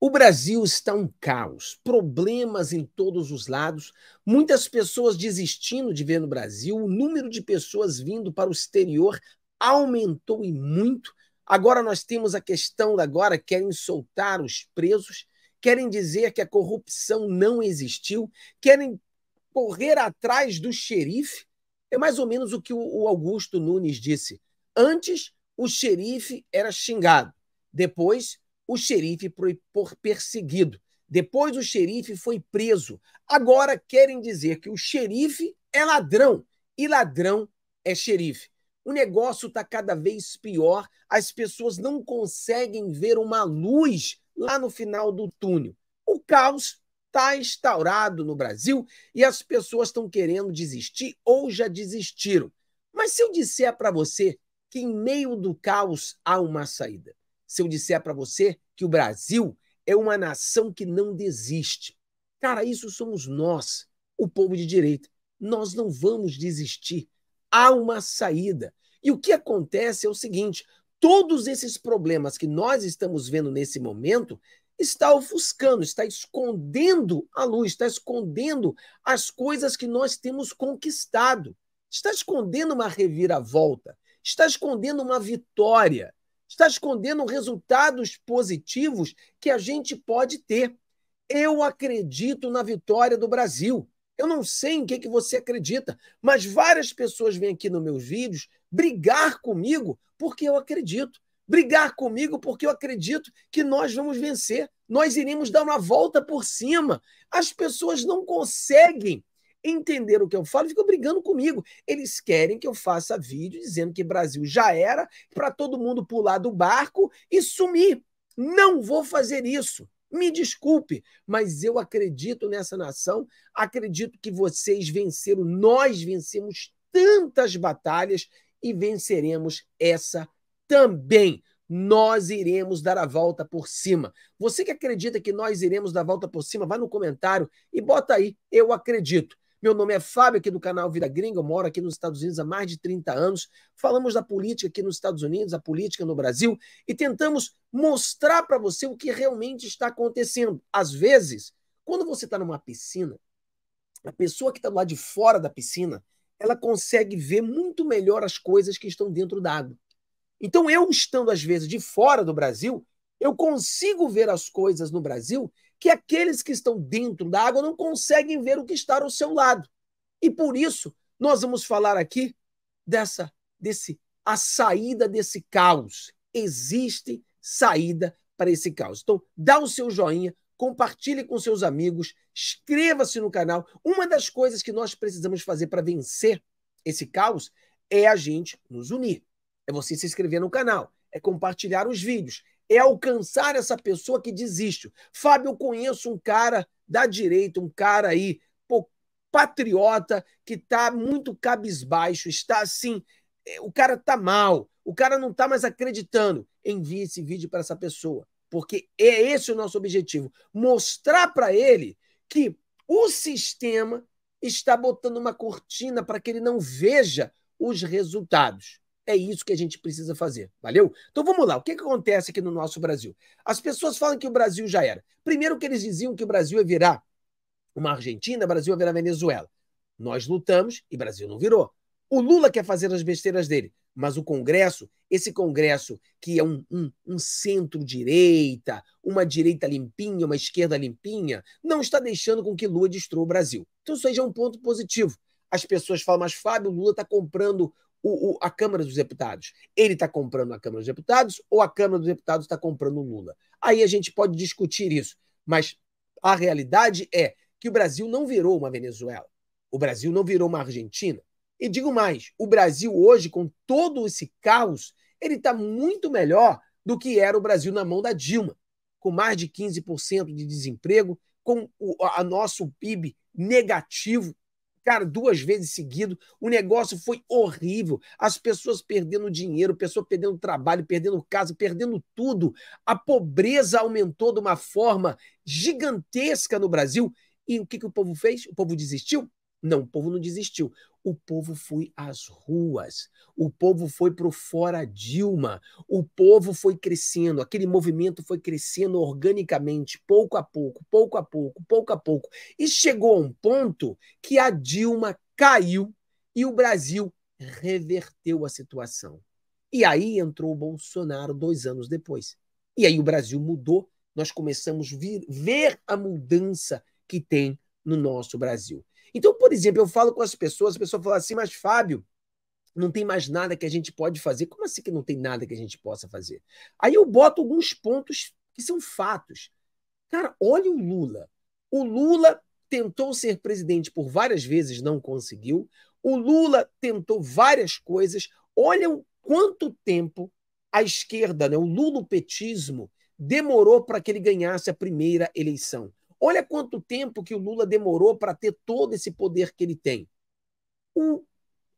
O Brasil está um caos, problemas em todos os lados, muitas pessoas desistindo de ver no Brasil, o número de pessoas vindo para o exterior aumentou e muito. Agora nós temos a questão agora querem soltar os presos, querem dizer que a corrupção não existiu, querem correr atrás do xerife. É mais ou menos o que o Augusto Nunes disse. Antes o xerife era xingado, depois o xerife foi perseguido. Depois o xerife foi preso. Agora querem dizer que o xerife é ladrão e ladrão é xerife. O negócio está cada vez pior, as pessoas não conseguem ver uma luz lá no final do túnel. O caos está instaurado no Brasil e as pessoas estão querendo desistir ou já desistiram. Mas se eu disser para você que em meio do caos há uma saída, se eu disser para você que o Brasil é uma nação que não desiste. Cara, isso somos nós, o povo de direita. Nós não vamos desistir. Há uma saída. E o que acontece é o seguinte: todos esses problemas que nós estamos vendo nesse momento está ofuscando, está escondendo a luz, está escondendo as coisas que nós temos conquistado, está escondendo uma reviravolta, está escondendo uma vitória, está escondendo resultados positivos que a gente pode ter. Eu acredito na vitória do Brasil. Eu não sei em que, que você acredita, mas várias pessoas vêm aqui nos meus vídeos brigar comigo porque eu acredito. Brigar comigo porque eu acredito que nós vamos vencer. Nós iremos dar uma volta por cima. As pessoas não conseguem entender o que eu falo, e ficam brigando comigo. Eles querem que eu faça vídeo dizendo que Brasil já era, para todo mundo pular do barco e sumir. Não vou fazer isso. Me desculpe, mas eu acredito nessa nação, acredito que vocês venceram, nós vencemos tantas batalhas e venceremos essa também nós iremos dar a volta por cima. Você que acredita que nós iremos dar a volta por cima, vai no comentário e bota aí, eu acredito. Meu nome é Fábio, aqui do canal Vida Gringa, eu moro aqui nos Estados Unidos há mais de 30 anos. Falamos da política aqui nos Estados Unidos, a política no Brasil, e tentamos mostrar para você o que realmente está acontecendo. Às vezes, quando você está numa piscina, a pessoa que está lá de fora da piscina, ela consegue ver muito melhor as coisas que estão dentro da água. Então, eu estando, às vezes, de fora do Brasil, eu consigo ver as coisas no Brasil que aqueles que estão dentro da água não conseguem ver o que está ao seu lado. E por isso nós vamos falar aqui dessa desse a saída desse caos. Existe saída para esse caos. Então, dá o seu joinha, compartilhe com seus amigos, inscreva-se no canal. Uma das coisas que nós precisamos fazer para vencer esse caos é a gente nos unir. É você se inscrever no canal, é compartilhar os vídeos, é alcançar essa pessoa que desiste. Fábio, eu conheço um cara da direita, um cara aí, pô, patriota, que está muito cabisbaixo, está assim, é, o cara tá mal, o cara não está mais acreditando. Envie esse vídeo para essa pessoa, porque é esse o nosso objetivo, mostrar para ele que o sistema está botando uma cortina para que ele não veja os resultados. É isso que a gente precisa fazer, valeu? Então vamos lá, o que, que acontece aqui no nosso Brasil? As pessoas falam que o Brasil já era. Primeiro que eles diziam que o Brasil ia virar uma Argentina, o Brasil ia virar Venezuela. Nós lutamos e o Brasil não virou. O Lula quer fazer as besteiras dele, mas o Congresso, esse Congresso que é um, um, um centro-direita, uma direita limpinha, uma esquerda limpinha, não está deixando com que Lula destrua o Brasil. Então isso aí já é um ponto positivo. As pessoas falam, mas Fábio Lula está comprando o, o, a Câmara dos Deputados. Ele está comprando a Câmara dos Deputados ou a Câmara dos Deputados está comprando o Lula? Aí a gente pode discutir isso, mas a realidade é que o Brasil não virou uma Venezuela, o Brasil não virou uma Argentina. E digo mais, o Brasil hoje, com todo esse caos, ele está muito melhor do que era o Brasil na mão da Dilma, com mais de 15% de desemprego, com o a nosso PIB negativo, cara, duas vezes seguido. O negócio foi horrível. As pessoas perdendo dinheiro, pessoa perdendo trabalho, perdendo casa, perdendo tudo. A pobreza aumentou de uma forma gigantesca no Brasil. E o que, que o povo fez? O povo desistiu? Não, o povo não desistiu o povo foi às ruas, o povo foi para o fora Dilma, o povo foi crescendo, aquele movimento foi crescendo organicamente, pouco a pouco, pouco a pouco, pouco a pouco. E chegou a um ponto que a Dilma caiu e o Brasil reverteu a situação. E aí entrou o Bolsonaro dois anos depois. E aí o Brasil mudou, nós começamos a ver a mudança que tem no nosso Brasil. Então, por exemplo, eu falo com as pessoas, a pessoa fala assim, mas Fábio, não tem mais nada que a gente pode fazer. Como assim que não tem nada que a gente possa fazer? Aí eu boto alguns pontos que são fatos. Cara, olha o Lula. O Lula tentou ser presidente por várias vezes, não conseguiu. O Lula tentou várias coisas. Olha o quanto tempo a esquerda, né, o lulopetismo, demorou para que ele ganhasse a primeira eleição. Olha quanto tempo que o Lula demorou para ter todo esse poder que ele tem. O,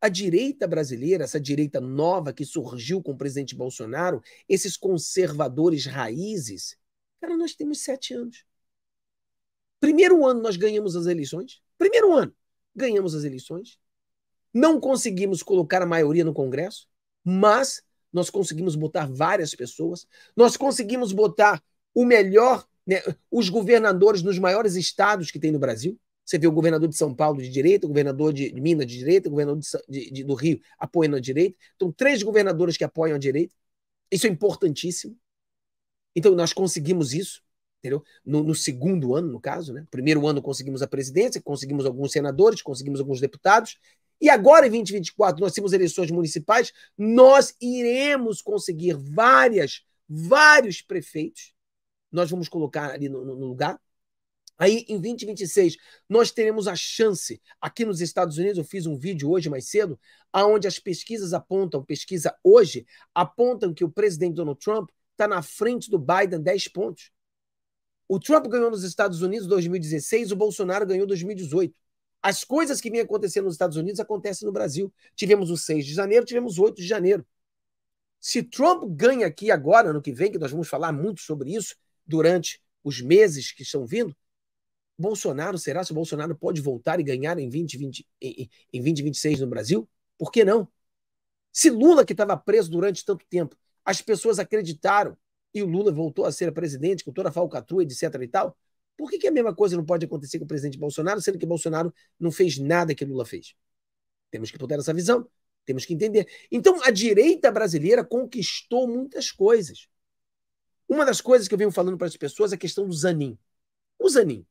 a direita brasileira, essa direita nova que surgiu com o presidente Bolsonaro, esses conservadores raízes, cara, nós temos sete anos. Primeiro ano nós ganhamos as eleições. Primeiro ano ganhamos as eleições. Não conseguimos colocar a maioria no Congresso, mas nós conseguimos botar várias pessoas. Nós conseguimos botar o melhor né, os governadores nos maiores estados que tem no Brasil. Você vê o governador de São Paulo de direita, o governador de Minas de direita, o governador de, de, do Rio apoiando a direita. Então, três governadores que apoiam a direita. Isso é importantíssimo. Então, nós conseguimos isso, entendeu? No, no, segundo ano, no caso, né? Primeiro ano conseguimos a presidência, conseguimos alguns senadores, conseguimos alguns deputados. E agora, em 2024, nós temos eleições municipais, nós iremos conseguir várias, vários prefeitos nós vamos colocar ali no, no lugar. Aí, em 2026, nós teremos a chance. Aqui nos Estados Unidos, eu fiz um vídeo hoje mais cedo, aonde as pesquisas apontam, pesquisa hoje, apontam que o presidente Donald Trump está na frente do Biden 10 pontos. O Trump ganhou nos Estados Unidos 2016, o Bolsonaro ganhou 2018. As coisas que vinham acontecendo nos Estados Unidos acontecem no Brasil. Tivemos o 6 de janeiro, tivemos o 8 de janeiro. Se Trump ganha aqui agora, ano que vem, que nós vamos falar muito sobre isso, durante os meses que estão vindo? Bolsonaro, será se Bolsonaro pode voltar e ganhar em 2020, em, em 2026 no Brasil? Por que não? Se Lula, que estava preso durante tanto tempo, as pessoas acreditaram e o Lula voltou a ser presidente com toda a falcatrua, etc. e tal, por que, que a mesma coisa não pode acontecer com o presidente Bolsonaro, sendo que Bolsonaro não fez nada que Lula fez? Temos que botar essa visão, temos que entender. Então, a direita brasileira conquistou muitas coisas. Uma das coisas que eu venho falando para as pessoas é a questão do Zanin. O Zanin.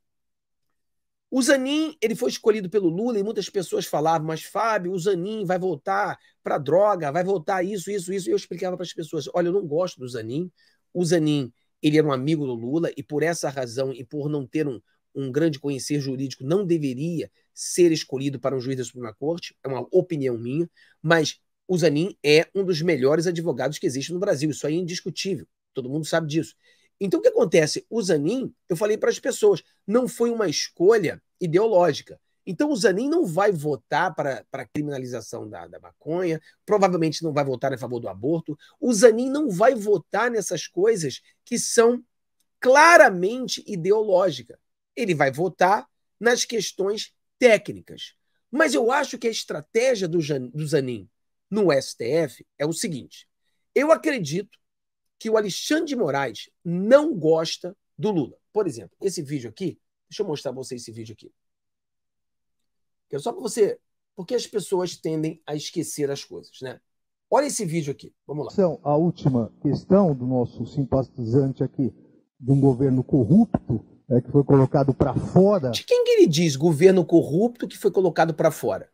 O Zanin, ele foi escolhido pelo Lula e muitas pessoas falavam, mas Fábio, o Zanin vai voltar para droga, vai voltar isso, isso, isso. E eu explicava para as pessoas, olha, eu não gosto do Zanin. O Zanin, ele era um amigo do Lula e por essa razão e por não ter um, um grande conhecer jurídico, não deveria ser escolhido para um juiz da Suprema Corte. É uma opinião minha, mas o Zanin é um dos melhores advogados que existe no Brasil. Isso aí é indiscutível todo mundo sabe disso. Então, o que acontece? O Zanin, eu falei para as pessoas, não foi uma escolha ideológica. Então, o Zanin não vai votar para a criminalização da, da maconha, provavelmente não vai votar a favor do aborto. O Zanin não vai votar nessas coisas que são claramente ideológica. Ele vai votar nas questões técnicas. Mas eu acho que a estratégia do, Zanin no STF é o seguinte: eu acredito que o Alexandre de Moraes não gosta do Lula. Por exemplo, esse vídeo aqui, deixa eu mostrar pra você esse vídeo aqui. é só para você, porque as pessoas tendem a esquecer as coisas, né? Olha esse vídeo aqui, vamos lá. A última questão do nosso simpatizante aqui, de um governo corrupto, é, que foi colocado para fora. De quem que ele diz governo corrupto que foi colocado para fora?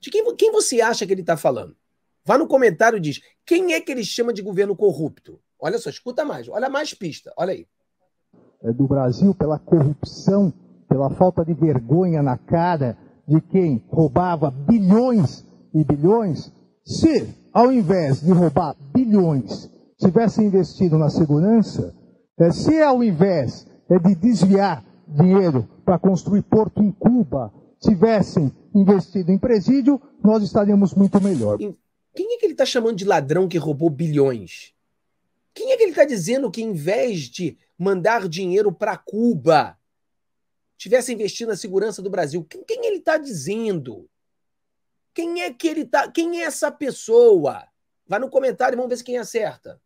De quem, quem você acha que ele está falando? Vá no comentário e diz quem é que ele chama de governo corrupto? Olha só, escuta mais, olha mais pista, olha aí. É do Brasil pela corrupção, pela falta de vergonha na cara de quem roubava bilhões e bilhões. Se, ao invés de roubar bilhões, tivesse investido na segurança, é, se ao invés é, de desviar dinheiro para construir porto em Cuba, tivessem investido em presídio, nós estaríamos muito melhor. Quem é que ele está chamando de ladrão que roubou bilhões? Quem é que ele está dizendo que, em vez de mandar dinheiro para Cuba, tivesse investido na segurança do Brasil? Quem, quem ele está dizendo? Quem é que ele tá? Quem é essa pessoa? Vai no comentário e vamos ver se quem acerta.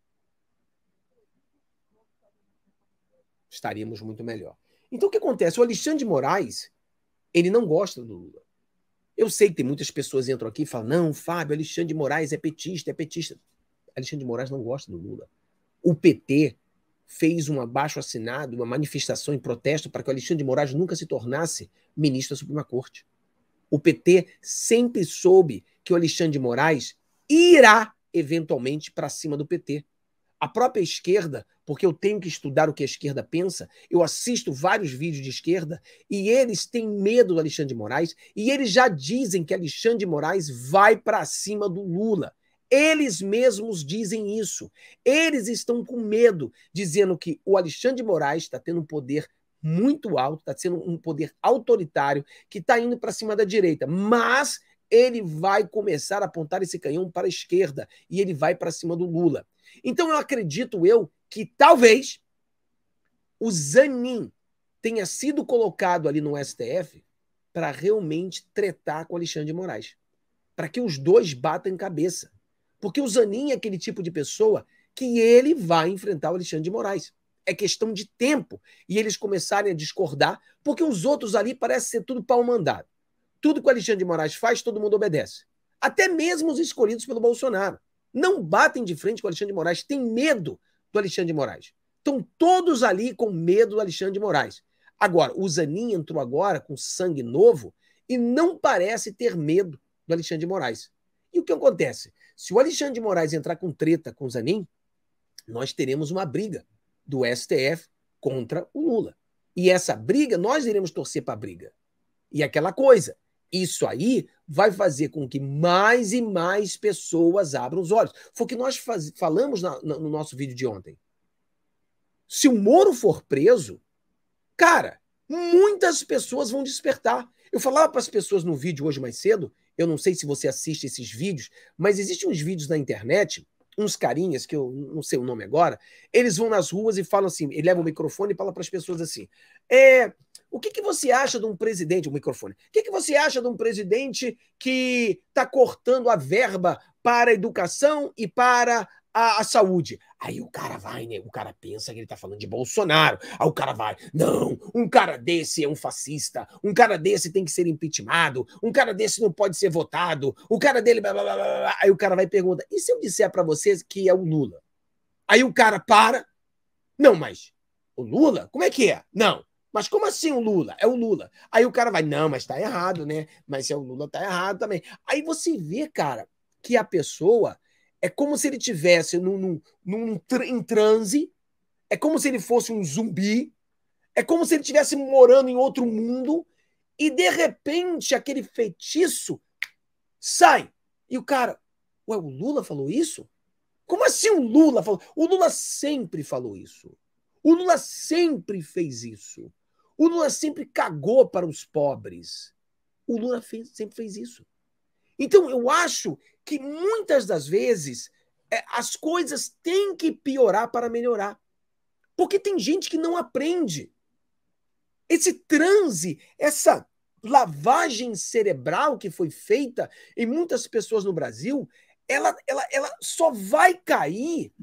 Estaríamos muito melhor. Então o que acontece? O Alexandre de Moraes, ele não gosta do Lula. Eu sei que tem muitas pessoas que entram aqui e falam: não, Fábio, Alexandre de Moraes é petista, é petista. Alexandre de Moraes não gosta do Lula o PT fez um abaixo assinado, uma manifestação em protesto para que o Alexandre de Moraes nunca se tornasse ministro da Suprema Corte. O PT sempre soube que o Alexandre de Moraes irá eventualmente para cima do PT. A própria esquerda, porque eu tenho que estudar o que a esquerda pensa, eu assisto vários vídeos de esquerda e eles têm medo do Alexandre de Moraes e eles já dizem que Alexandre de Moraes vai para cima do Lula. Eles mesmos dizem isso. Eles estão com medo, dizendo que o Alexandre de Moraes está tendo um poder muito alto, está sendo um poder autoritário, que está indo para cima da direita. Mas ele vai começar a apontar esse canhão para a esquerda e ele vai para cima do Lula. Então eu acredito eu que talvez o Zanin tenha sido colocado ali no STF para realmente tretar com Alexandre de Moraes, para que os dois batam cabeça. Porque o Zanin é aquele tipo de pessoa que ele vai enfrentar o Alexandre de Moraes. É questão de tempo e eles começarem a discordar, porque os outros ali parecem ser tudo pau mandado. Tudo que o Alexandre de Moraes faz, todo mundo obedece. Até mesmo os escolhidos pelo Bolsonaro. Não batem de frente com o Alexandre de Moraes, têm medo do Alexandre de Moraes. Estão todos ali com medo do Alexandre de Moraes. Agora, o Zanin entrou agora com sangue novo e não parece ter medo do Alexandre de Moraes. E o que acontece? Se o Alexandre de Moraes entrar com treta com o Zanin, nós teremos uma briga do STF contra o Lula. E essa briga, nós iremos torcer para a briga. E aquela coisa, isso aí vai fazer com que mais e mais pessoas abram os olhos. Foi o que nós faz, falamos na, na, no nosso vídeo de ontem. Se o Moro for preso, cara, muitas pessoas vão despertar. Eu falava para as pessoas no vídeo hoje mais cedo, eu não sei se você assiste esses vídeos, mas existem uns vídeos na internet, uns carinhas, que eu não sei o nome agora, eles vão nas ruas e falam assim, ele leva o microfone e fala para as pessoas assim, é, o que, que, você acha de um presidente, o microfone, o que, que você acha de um presidente que está cortando a verba para a educação e para a, a saúde. Aí o cara vai, né? O cara pensa que ele tá falando de Bolsonaro. Aí o cara vai, não, um cara desse é um fascista, um cara desse tem que ser impeachmentado, um cara desse não pode ser votado, o cara dele. Blá, blá, blá, blá. Aí o cara vai e pergunta: e se eu disser para vocês que é o Lula? Aí o cara para. Não, mas o Lula? Como é que é? Não. Mas como assim o Lula? É o Lula. Aí o cara vai, não, mas tá errado, né? Mas se é o Lula, tá errado também. Aí você vê, cara, que a pessoa é como se ele tivesse num, num, num, em transe, é como se ele fosse um zumbi, é como se ele estivesse morando em outro mundo e de repente aquele feitiço sai. E o cara, ué, o Lula falou isso? Como assim o Lula falou? O Lula sempre falou isso. O Lula sempre fez isso. O Lula sempre cagou para os pobres. O Lula fez, sempre fez isso. Então, eu acho que muitas das vezes é, as coisas têm que piorar para melhorar. Porque tem gente que não aprende. Esse transe, essa lavagem cerebral que foi feita em muitas pessoas no Brasil, ela, ela, ela só vai cair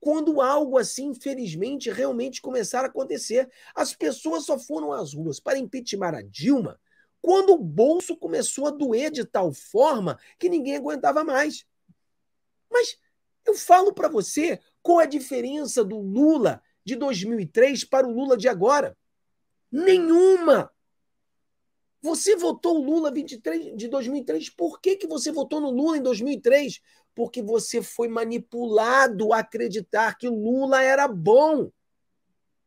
quando algo assim, infelizmente, realmente começar a acontecer. As pessoas só foram às ruas para impeachment a Dilma quando o bolso começou a doer de tal forma que ninguém aguentava mais. Mas eu falo para você qual é a diferença do Lula de 2003 para o Lula de agora. Nenhuma! Você votou o Lula 23, de 2003. Por que, que você votou no Lula em 2003? Porque você foi manipulado a acreditar que Lula era bom.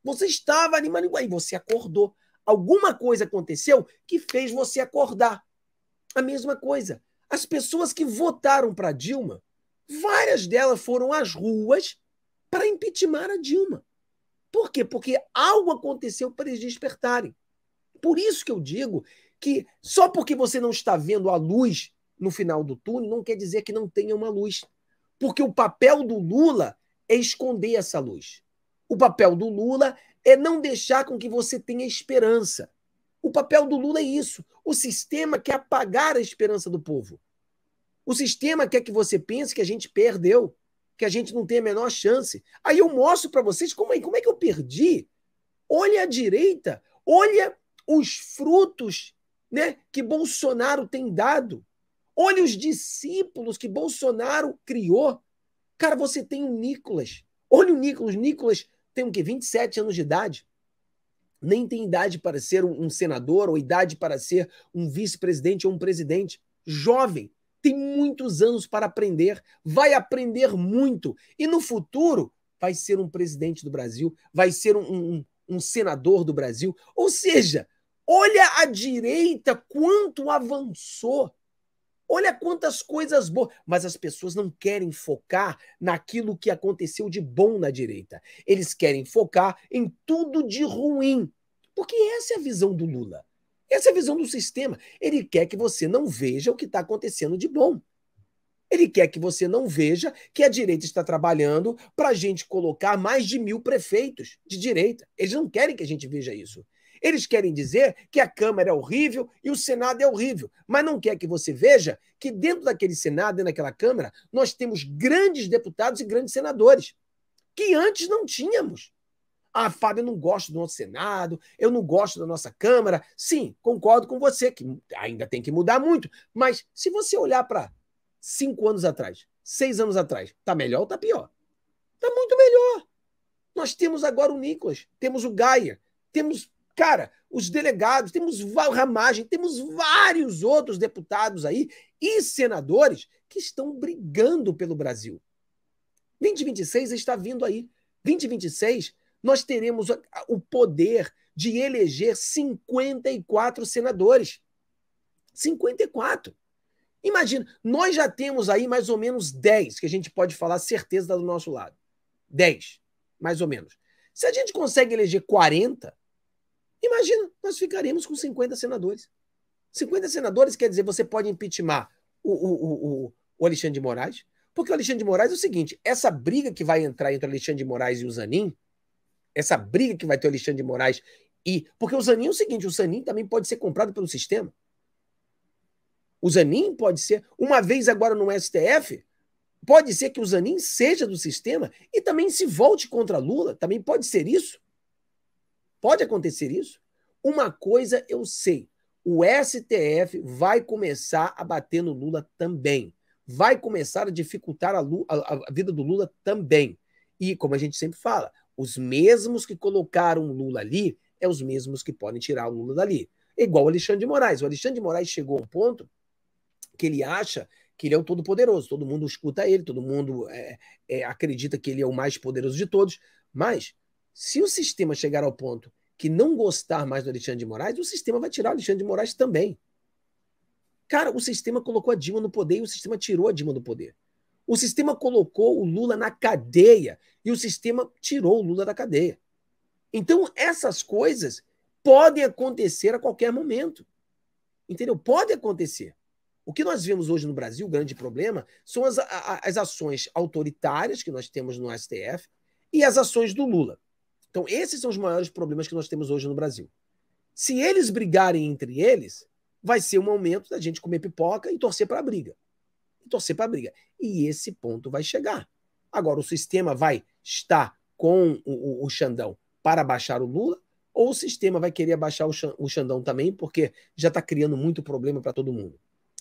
Você estava ali é, E você acordou. Alguma coisa aconteceu que fez você acordar. A mesma coisa. As pessoas que votaram para Dilma, várias delas foram às ruas para impeachment a Dilma. Por quê? Porque algo aconteceu para eles despertarem. Por isso que eu digo que só porque você não está vendo a luz no final do túnel, não quer dizer que não tenha uma luz. Porque o papel do Lula é esconder essa luz. O papel do Lula é não deixar com que você tenha esperança. O papel do Lula é isso. O sistema quer apagar a esperança do povo. O sistema quer que você pense que a gente perdeu, que a gente não tem a menor chance. Aí eu mostro para vocês como é, como é que eu perdi. Olha a direita, olha os frutos né, que Bolsonaro tem dado. Olha os discípulos que Bolsonaro criou. Cara, você tem o Nicolas. Olha o Nicolas. Nicolas tem o quê? 27 anos de idade. Nem tem idade para ser um senador ou idade para ser um vice-presidente ou um presidente. Jovem, tem muitos anos para aprender, vai aprender muito e no futuro vai ser um presidente do Brasil, vai ser um, um, um senador do Brasil. Ou seja, olha a direita quanto avançou Olha quantas coisas boas. Mas as pessoas não querem focar naquilo que aconteceu de bom na direita. Eles querem focar em tudo de ruim. Porque essa é a visão do Lula. Essa é a visão do sistema. Ele quer que você não veja o que está acontecendo de bom. Ele quer que você não veja que a direita está trabalhando para a gente colocar mais de mil prefeitos de direita. Eles não querem que a gente veja isso. Eles querem dizer que a Câmara é horrível e o Senado é horrível, mas não quer que você veja que dentro daquele Senado e naquela Câmara nós temos grandes deputados e grandes senadores, que antes não tínhamos. Ah, Fábio, eu não gosto do nosso Senado, eu não gosto da nossa Câmara. Sim, concordo com você, que ainda tem que mudar muito. Mas se você olhar para cinco anos atrás, seis anos atrás, tá melhor ou tá pior? Tá muito melhor. Nós temos agora o Nicolas, temos o Gaia, temos Cara, os delegados, temos Ramagem, temos vários outros deputados aí e senadores que estão brigando pelo Brasil. 2026 está vindo aí. 2026, nós teremos o poder de eleger 54 senadores. 54. Imagina, nós já temos aí mais ou menos 10, que a gente pode falar certeza do nosso lado. 10, mais ou menos. Se a gente consegue eleger 40, Imagina, nós ficaríamos com 50 senadores. 50 senadores quer dizer você pode impeachment o, o, o, o Alexandre de Moraes, porque o Alexandre de Moraes é o seguinte: essa briga que vai entrar entre o Alexandre de Moraes e o Zanin, essa briga que vai ter o Alexandre de Moraes e. Porque o Zanin é o seguinte: o Zanin também pode ser comprado pelo sistema. O Zanin pode ser, uma vez agora no STF, pode ser que o Zanin seja do sistema e também se volte contra Lula, também pode ser isso. Pode acontecer isso? Uma coisa eu sei: o STF vai começar a bater no Lula também. Vai começar a dificultar a, Lula, a vida do Lula também. E, como a gente sempre fala, os mesmos que colocaram o Lula ali é os mesmos que podem tirar o Lula dali. igual o Alexandre de Moraes. O Alexandre de Moraes chegou a um ponto que ele acha que ele é o todo-poderoso, todo mundo escuta ele, todo mundo é, é, acredita que ele é o mais poderoso de todos, mas se o sistema chegar ao ponto que não gostar mais do Alexandre de Moraes, o sistema vai tirar o Alexandre de Moraes também. Cara, o sistema colocou a Dilma no poder e o sistema tirou a Dilma do poder. O sistema colocou o Lula na cadeia e o sistema tirou o Lula da cadeia. Então, essas coisas podem acontecer a qualquer momento. Entendeu? Pode acontecer. O que nós vemos hoje no Brasil, o grande problema, são as, as ações autoritárias que nós temos no STF e as ações do Lula. Então, esses são os maiores problemas que nós temos hoje no Brasil. Se eles brigarem entre eles, vai ser um momento da gente comer pipoca e torcer para a briga. E torcer para a briga. E esse ponto vai chegar. Agora, o sistema vai estar com o, o, o Xandão para baixar o Lula, ou o sistema vai querer baixar o, o Xandão também, porque já está criando muito problema para todo mundo.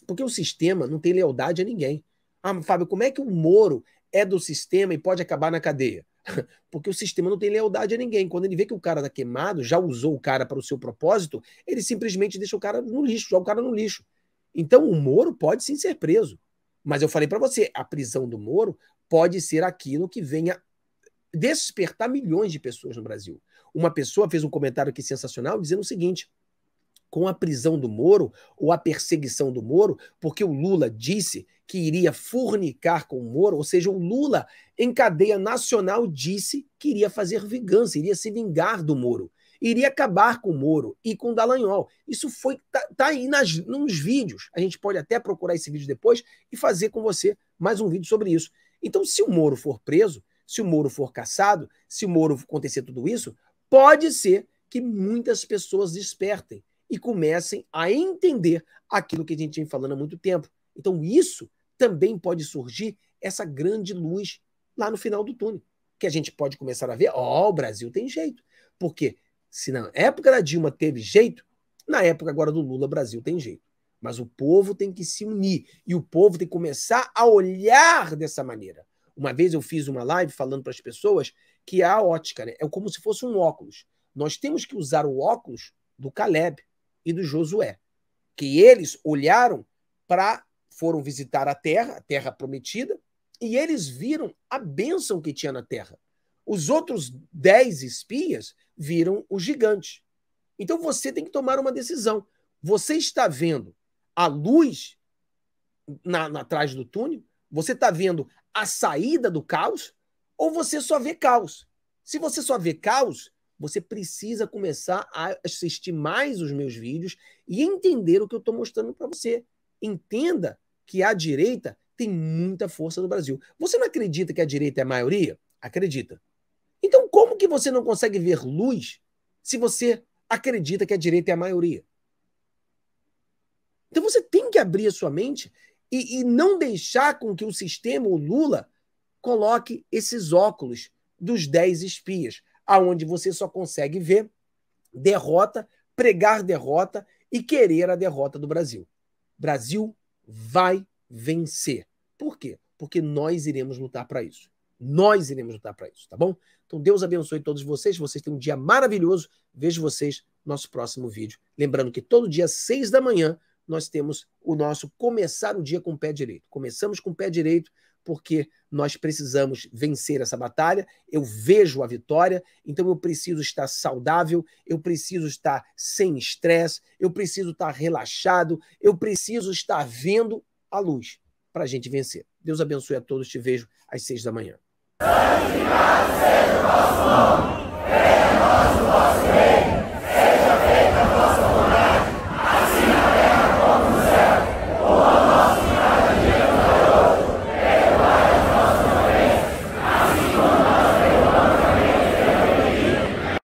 Porque o sistema não tem lealdade a ninguém. Ah, Fábio, como é que o Moro é do sistema e pode acabar na cadeia? Porque o sistema não tem lealdade a ninguém. Quando ele vê que o cara está queimado, já usou o cara para o seu propósito, ele simplesmente deixa o cara no lixo, joga o cara no lixo. Então o Moro pode sim ser preso. Mas eu falei para você, a prisão do Moro pode ser aquilo que venha despertar milhões de pessoas no Brasil. Uma pessoa fez um comentário aqui sensacional dizendo o seguinte: com a prisão do Moro ou a perseguição do Moro, porque o Lula disse que iria fornicar com o Moro, ou seja, o Lula em cadeia nacional disse que iria fazer vingança, iria se vingar do Moro, iria acabar com o Moro e com o Dallagnol. Isso foi tá, tá aí nas, nos vídeos. A gente pode até procurar esse vídeo depois e fazer com você mais um vídeo sobre isso. Então, se o Moro for preso, se o Moro for caçado, se o Moro acontecer tudo isso, pode ser que muitas pessoas despertem e comecem a entender aquilo que a gente vem falando há muito tempo. Então, isso também pode surgir essa grande luz lá no final do túnel, que a gente pode começar a ver, ó, oh, o Brasil tem jeito. Porque se na época da Dilma teve jeito, na época agora do Lula, Brasil tem jeito. Mas o povo tem que se unir e o povo tem que começar a olhar dessa maneira. Uma vez eu fiz uma live falando para as pessoas que é a ótica né, é como se fosse um óculos. Nós temos que usar o óculos do Caleb, e do Josué, que eles olharam para foram visitar a terra, a terra prometida, e eles viram a bênção que tinha na terra. Os outros dez espias viram o gigante. Então você tem que tomar uma decisão. Você está vendo a luz na, na trás do túnel? Você está vendo a saída do caos? Ou você só vê caos? Se você só vê caos, você precisa começar a assistir mais os meus vídeos e entender o que eu estou mostrando para você. Entenda que a direita tem muita força no Brasil. Você não acredita que a direita é a maioria? Acredita. Então, como que você não consegue ver luz se você acredita que a direita é a maioria? Então, você tem que abrir a sua mente e, e não deixar com que o sistema, o Lula, coloque esses óculos dos 10 espias aonde você só consegue ver derrota, pregar derrota e querer a derrota do Brasil. Brasil vai vencer. Por quê? Porque nós iremos lutar para isso. Nós iremos lutar para isso, tá bom? Então Deus abençoe todos vocês. Vocês têm um dia maravilhoso. Vejo vocês no nosso próximo vídeo. Lembrando que todo dia, seis da manhã, nós temos o nosso começar o dia com o pé direito. Começamos com o pé direito porque nós precisamos vencer essa batalha. Eu vejo a vitória, então eu preciso estar saudável, eu preciso estar sem estresse, eu preciso estar relaxado, eu preciso estar vendo a luz para a gente vencer. Deus abençoe a todos. Te vejo às seis da manhã. Santificado seja o nome, venha a nós o reino.